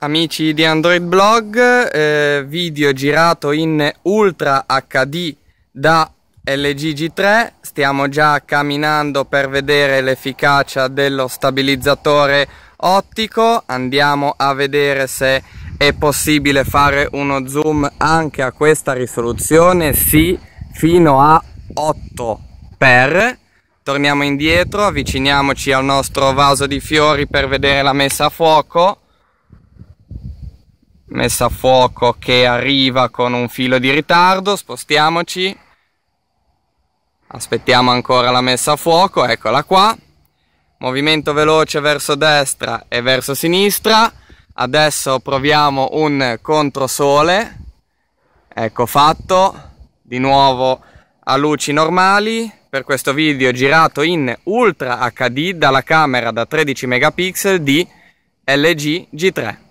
Amici di Android Blog, eh, video girato in Ultra HD da LG G3, stiamo già camminando per vedere l'efficacia dello stabilizzatore ottico, andiamo a vedere se è possibile fare uno zoom anche a questa risoluzione, sì, fino a 8 x Torniamo indietro, avviciniamoci al nostro vaso di fiori per vedere la messa a fuoco messa a fuoco che arriva con un filo di ritardo, spostiamoci, aspettiamo ancora la messa a fuoco, eccola qua, movimento veloce verso destra e verso sinistra, adesso proviamo un controsole, ecco fatto, di nuovo a luci normali, per questo video girato in Ultra HD dalla camera da 13 megapixel di LG G3.